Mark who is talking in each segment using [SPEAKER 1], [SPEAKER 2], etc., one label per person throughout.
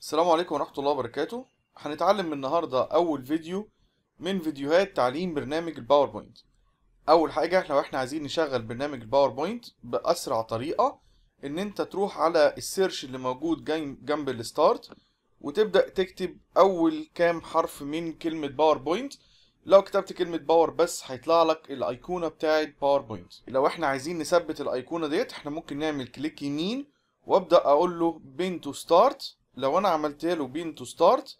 [SPEAKER 1] السلام عليكم ورحمة الله وبركاته هنتعلم النهاردة أول فيديو من فيديوهات تعليم برنامج الباوربوينت أول حاجة لو احنا عايزين نشغل برنامج الباوربوينت بأسرع طريقة إن أنت تروح على السيرش اللي موجود جنب الستارت وتبدأ تكتب أول كام حرف من كلمة باوربوينت لو كتبت كلمة باور بس هيطلع لك الأيقونة بتاعت باوربوينت لو احنا عايزين نثبت الأيقونة ديت احنا ممكن نعمل كليك يمين وابدأ أقول له بين تو ستارت لو انا عملت له بين تو ستارت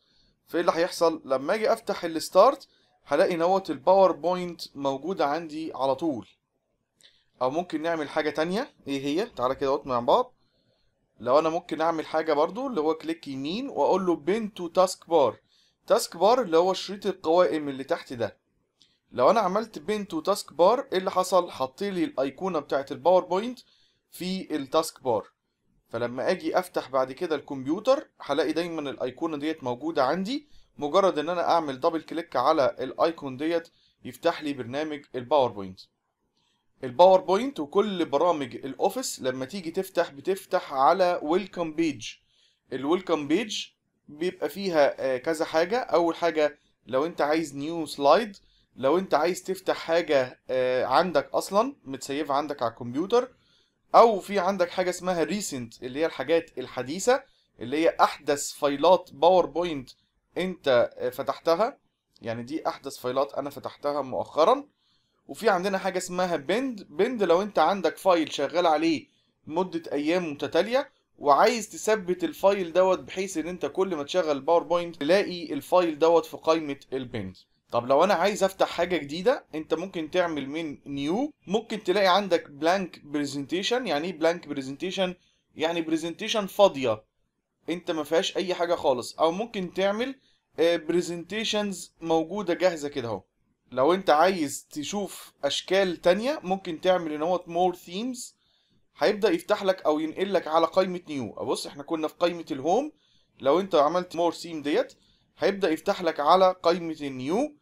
[SPEAKER 1] فايه اللي هيحصل لما اجي افتح الستارت هلاقي ان هوت الباوربوينت موجوده عندي على طول او ممكن نعمل حاجه تانية ايه هي تعالى كده اهوت مع بعض لو انا ممكن اعمل حاجه برضو اللي هو كليك يمين واقول له بين تو تاسك بار تاسك بار اللي هو شريط القوائم اللي تحت ده لو انا عملت بين تو تاسك بار ايه اللي حصل حط لي الايقونه بتاعه الباوربوينت في التاسك بار فلما اجي افتح بعد كده الكمبيوتر هلاقي دايما الايقونه ديت موجوده عندي مجرد ان انا اعمل دبل كليك على الايقون ديت يفتح لي برنامج الباوربوينت الباوربوينت وكل برامج الاوفيس لما تيجي تفتح بتفتح على ويلكم بيج الويلكم بيج بيبقى فيها آه، كذا حاجه اول حاجه لو انت عايز نيو سلايد لو انت عايز تفتح حاجه آه، عندك اصلا متسيفه عندك على الكمبيوتر او في عندك حاجه اسمها ريسنت اللي هي الحاجات الحديثه اللي هي احدث فايلات باوربوينت انت فتحتها يعني دي احدث فايلات انا فتحتها مؤخرا وفي عندنا حاجه اسمها بند بند لو انت عندك فايل شغال عليه مده ايام متتاليه وعايز تثبت الفايل دوت بحيث ان انت كل ما تشغل باوربوينت تلاقي الفايل دوت في قائمه البند طب لو انا عايز افتح حاجه جديده انت ممكن تعمل من نيو ممكن تلاقي عندك بلانك برزنتيشن يعني ايه بلانك برزنتيشن يعني برزنتيشن فاضيه انت ما فيهاش اي حاجه خالص او ممكن تعمل برزنتيشنز آه، موجوده جاهزه كده اهو لو انت عايز تشوف اشكال تانية ممكن تعمل ان هو مور ثيمز هيبدا يفتح لك او ينقل لك على قائمه نيو ابص احنا كنا في قائمه الهوم لو انت عملت مور ثيم ديت هيبدا يفتح لك على قائمه النيو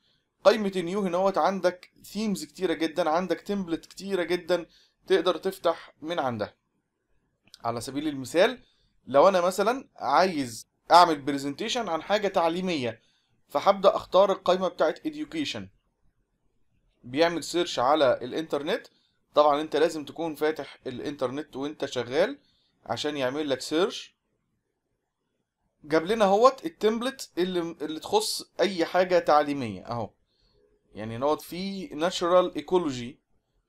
[SPEAKER 1] قائمه النيو هنا هوت عندك ثيمز كتيره جدا عندك تمبلت كتيره جدا تقدر تفتح من عندها على سبيل المثال لو انا مثلا عايز اعمل برزنتيشن عن حاجه تعليميه فهبدا اختار القائمه بتاعه education بيعمل سيرش على الانترنت طبعا انت لازم تكون فاتح الانترنت وانت شغال عشان يعمل لك سيرش جاب لنا اهوت التمبلت اللي اللي تخص اي حاجه تعليميه اهو يعني نوت في ناتشورال ايكولوجي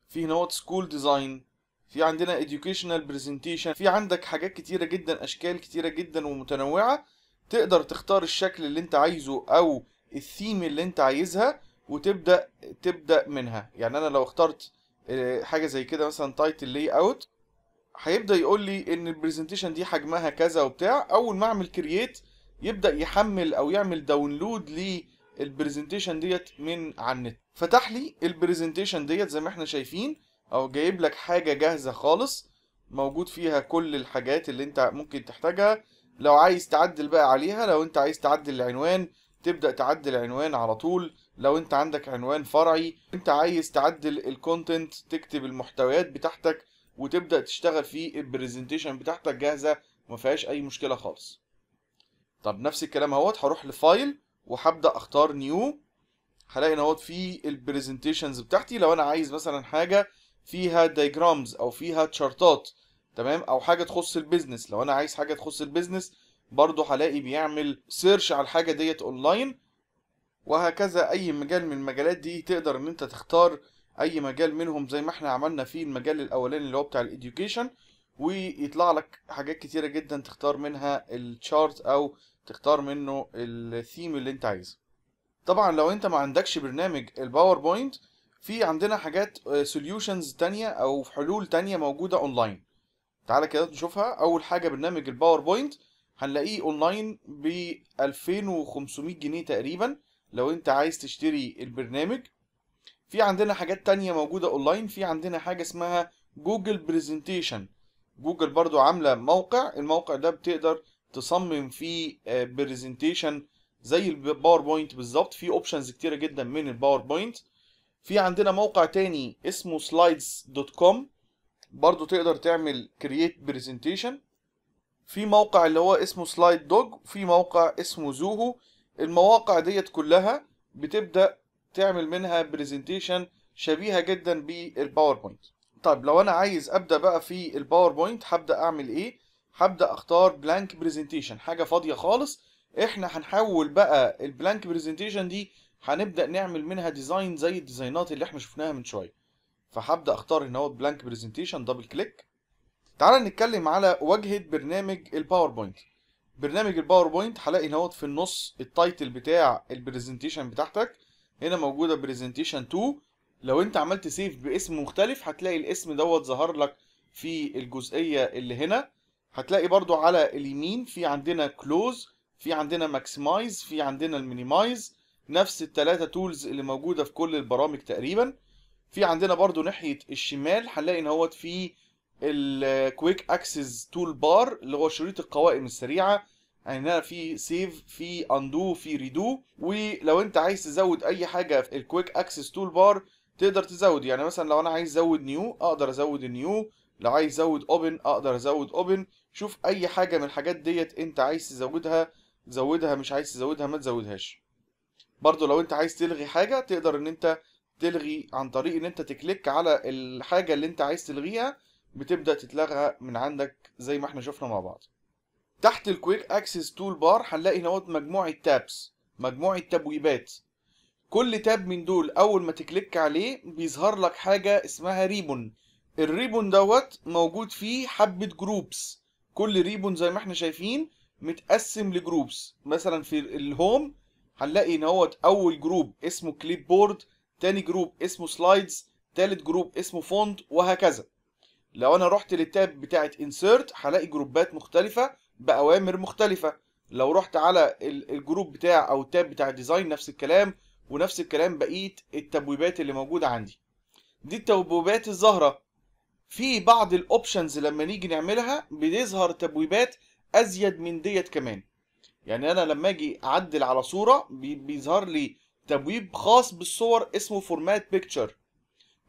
[SPEAKER 1] في نوت سكول ديزاين في عندنا educational presentation في عندك حاجات كتيرة جدا اشكال كتيرة جدا ومتنوعة تقدر تختار الشكل اللي انت عايزه او الثيم اللي انت عايزها وتبدا تبدا منها يعني انا لو اخترت آه، حاجه زي كده مثلا تايتل لاي اوت هيبدا يقول لي ان البرزنتيشن دي حجمها كذا وبتاع اول ما اعمل كرييت يبدا يحمل او يعمل داونلود للبرزنتيشن ديت من على النت فتح لي البرزنتيشن ديت زي ما احنا شايفين او جايب لك حاجه جاهزه خالص موجود فيها كل الحاجات اللي انت ممكن تحتاجها لو عايز تعدل بقى عليها لو انت عايز تعدل العنوان تبدا تعدل عنوان على طول لو انت عندك عنوان فرعي انت عايز تعدل الكونتنت تكتب المحتويات بتاعتك وتبدا تشتغل في البرزنتيشن بتاعتك جاهزه وما فيهاش اي مشكله خالص طب نفس الكلام اهوت هروح لفايل وهبدا اختار نيو هلاقي ان اهوت في البرزنتيشنز بتاعتي لو انا عايز مثلا حاجه فيها دايجرامز او فيها تشارتات تمام او حاجه تخص البيزنس لو انا عايز حاجه تخص البيزنس برضو هلاقي بيعمل سيرش على الحاجه ديت اونلاين وهكذا اي مجال من المجالات دي تقدر ان انت تختار اي مجال منهم زي ما احنا عملنا في المجال الاولاني اللي هو بتاع الاديوكيشن ويطلع لك حاجات كتيره جدا تختار منها الشارت او تختار منه الثيم اللي انت عايزه طبعا لو انت ما عندكش برنامج الباوربوينت في عندنا حاجات سوليوشنز آه، تانية او حلول تانية موجودة اونلاين تعالى كده نشوفها اول حاجة برنامج الباوربوينت هنلاقيه اونلاين ب 2500 جنيه تقريبا لو انت عايز تشتري البرنامج في عندنا حاجات تانية موجودة اونلاين في عندنا حاجة اسمها جوجل برزنتيشن جوجل برضو عاملة موقع الموقع ده بتقدر تصمم فيه برزنتيشن آه، زي الباوربوينت بالظبط في اوبشنز كتيرة جدا من الباوربوينت في عندنا موقع تاني اسمه سلايدز دوت كوم برضو تقدر تعمل كرييت برزنتيشن في موقع اللي هو اسمه سلايد دوج في موقع اسمه زوهو المواقع ديت كلها بتبدأ تعمل منها برزنتيشن شبيهه جدا بالباوربوينت طيب لو انا عايز ابدا بقى في الباوربوينت هبدا اعمل ايه هبدا اختار بلانك برزنتيشن حاجه فاضيه خالص احنا هنحول بقى البلانك برزنتيشن دي هنبدا نعمل منها ديزاين زي الديزاينات اللي احنا شفناها من شويه فهبدا اختار هنا هو بلانك برزنتيشن دبل كليك تعال نتكلم على واجهه برنامج الباوربوينت برنامج الباوربوينت هلاقي هنا في النص التايتل بتاع البرزنتيشن بتاعتك هنا موجوده برزنتيشن 2 لو انت عملت سيف باسم مختلف هتلاقي الاسم دوت ظهر لك في الجزئيه اللي هنا هتلاقي برضو على اليمين في عندنا كلوز في عندنا ماكسمايز في عندنا المينيمايز نفس التلاتة تولز اللي موجوده في كل البرامج تقريبا في عندنا برضو ناحيه الشمال هنلاقي ان هوت في الكويك اكسس تول بار اللي هو شريط القوائم السريعه يعني هنا في سيف في اندو في ريدو ولو انت عايز تزود اي حاجه في الكويك اكسس تول بار تقدر تزود يعني مثلا لو انا عايز ازود نيو اقدر ازود النيو لو عايز ازود اوبن اقدر ازود اوبن شوف اي حاجه من الحاجات ديت انت عايز تزودها زودها مش عايز تزودها ما تزودهاش برضو لو انت عايز تلغي حاجه تقدر ان انت تلغي عن طريق ان انت تكليك على الحاجه اللي انت عايز تلغيها بتبدا تتلغى من عندك زي ما احنا شفنا مع بعض تحت الكويك اكسس تول بار هنلاقي هنا مجموعه تابس مجموعه تبويبات كل تاب من دول اول ما تكليك عليه بيظهر لك حاجه اسمها ريبون الريبون دوت موجود فيه حبه جروبس كل ريبون زي ما احنا شايفين متقسم لجروبس مثلا في الهوم هنلاقي ان هو اول جروب اسمه كليب بورد تاني جروب اسمه سلايدز تالت جروب اسمه فونت وهكذا لو انا رحت للتاب بتاعت انسيرت هلاقي جروبات مختلفه باوامر مختلفه لو رحت على الجروب بتاع او التاب بتاع الديزاين نفس الكلام ونفس الكلام بقيه التبويبات اللي موجوده عندي دي التبويبات الظاهره في بعض الاوبشنز لما نيجي نعملها بيظهر تبويبات ازيد من ديت كمان يعني انا لما اجي اعدل على صوره بيظهر لي تبويب خاص بالصور اسمه فورمات بيكتشر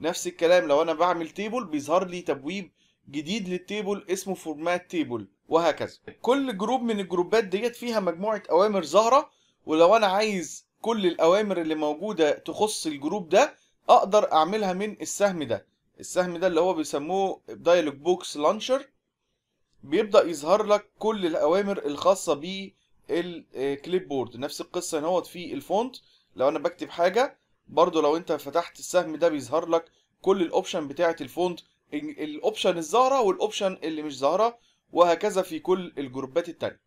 [SPEAKER 1] نفس الكلام لو انا بعمل تيبل بيظهر لي تبويب جديد للتيبل اسمه فورمات تيبل وهكذا كل جروب من الجروبات ديت فيها مجموعه اوامر ظاهره ولو انا عايز كل الاوامر اللي موجوده تخص الجروب ده اقدر اعملها من السهم ده السهم ده اللي هو بيسموه دايلوج بوكس لانشر بيبدا يظهر لك كل الاوامر الخاصه بالكليب بورد نفس القصه هو في الفونت لو انا بكتب حاجه برضو لو انت فتحت السهم ده بيظهر لك كل الاوبشن بتاعه الفونت الاوبشن الزهره والاوبشن اللي مش زهره وهكذا في كل الجروبات التانية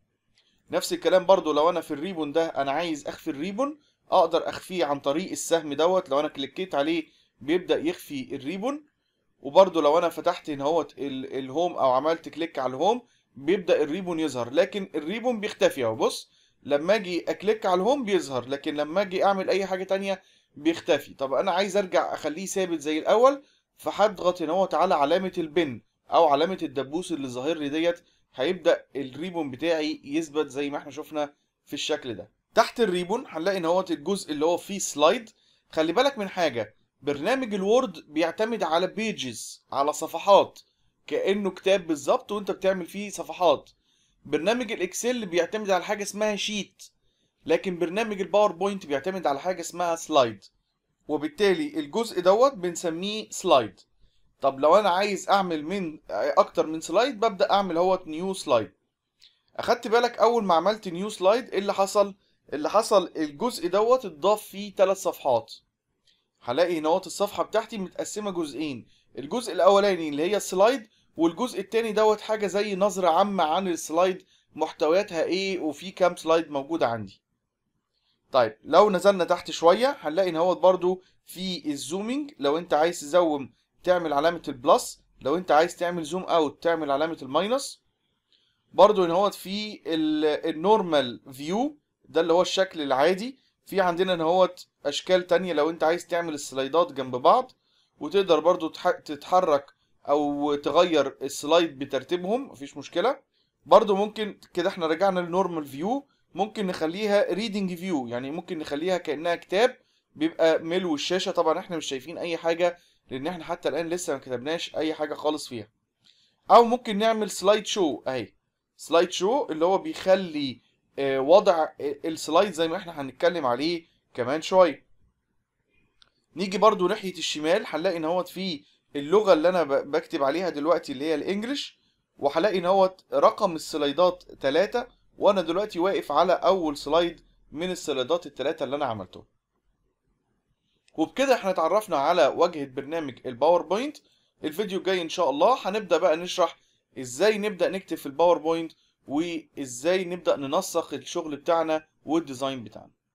[SPEAKER 1] نفس الكلام برضو لو انا في الريبون ده انا عايز اخفي الريبون اقدر اخفيه عن طريق السهم دوت لو انا كليكيت عليه بيبدا يخفي الريبون وبرضو لو انا فتحت هنا اهوت الهوم او عملت كليك على الهوم بيبدا الريبون يظهر لكن الريبون بيختفي اهو بص لما اجي اكليك على الهوم بيظهر لكن لما اجي اعمل اي حاجه تانية بيختفي طب انا عايز ارجع اخليه ثابت زي الاول فهضغط هنا اهوت على علامه البن او علامه الدبوس اللي ظاهر لي ديت هيبدا الريبون بتاعي يثبت زي ما احنا شفنا في الشكل ده تحت الريبون هنلاقي ان هو الجزء اللي هو فيه سلايد خلي بالك من حاجه برنامج الوورد بيعتمد على بيجز على صفحات كانه كتاب بالظبط وانت بتعمل فيه صفحات برنامج الاكسل بيعتمد على حاجه اسمها شيت لكن برنامج الباوربوينت بيعتمد على حاجه اسمها سلايد وبالتالي الجزء دوت بنسميه سلايد طب لو انا عايز اعمل من اكتر من سلايد ببدا اعمل اهوت نيو سلايد اخدت بالك اول ما عملت نيو سلايد ايه اللي حصل اللي حصل الجزء دوت اتضاف فيه ثلاث صفحات هلاقي هنا الصفحه بتاعتي متقسمه جزئين الجزء الاولاني اللي هي السلايد والجزء التاني دوت حاجه زي نظره عامه عن السلايد محتوياتها ايه وفي كام سلايد موجوده عندي طيب لو نزلنا تحت شويه هنلاقي ان هو برده في الزومينج لو انت عايز تزوم تعمل علامة البلس لو انت عايز تعمل زوم اوت تعمل علامة الماينس برضو ان هو في النورمال فيو ده اللي هو الشكل العادي في عندنا ان هو اشكال تانية لو انت عايز تعمل السلايدات جنب بعض وتقدر برضو تتحرك او تغير السلايد بترتيبهم مفيش مشكلة برضو ممكن كده احنا رجعنا للنورمال فيو ممكن نخليها ريدنج فيو يعني ممكن نخليها كأنها كتاب بيبقى ملو الشاشة طبعا احنا مش شايفين اي حاجة لان احنا حتى الان لسه ما كتبناش اي حاجه خالص فيها او ممكن نعمل سلايد شو اهي سلايد شو اللي هو بيخلي آه، وضع آه، السلايد زي ما احنا هنتكلم عليه كمان شويه نيجي برضو ناحيه الشمال هنلاقي ان هو في اللغه اللي انا بكتب عليها دلوقتي اللي هي الانجليش وهلاقي ان هو رقم السلايدات 3 وانا دلوقتي واقف على اول سلايد من السلايدات الثلاثه اللي انا عملتهم وبكده احنا اتعرفنا على واجهة برنامج الباوربوينت الفيديو الجاي ان شاء الله هنبدأ بقى نشرح ازاي نبدأ نكتب في الباوربوينت وازاي نبدأ ننسق الشغل بتاعنا والديزاين بتاعنا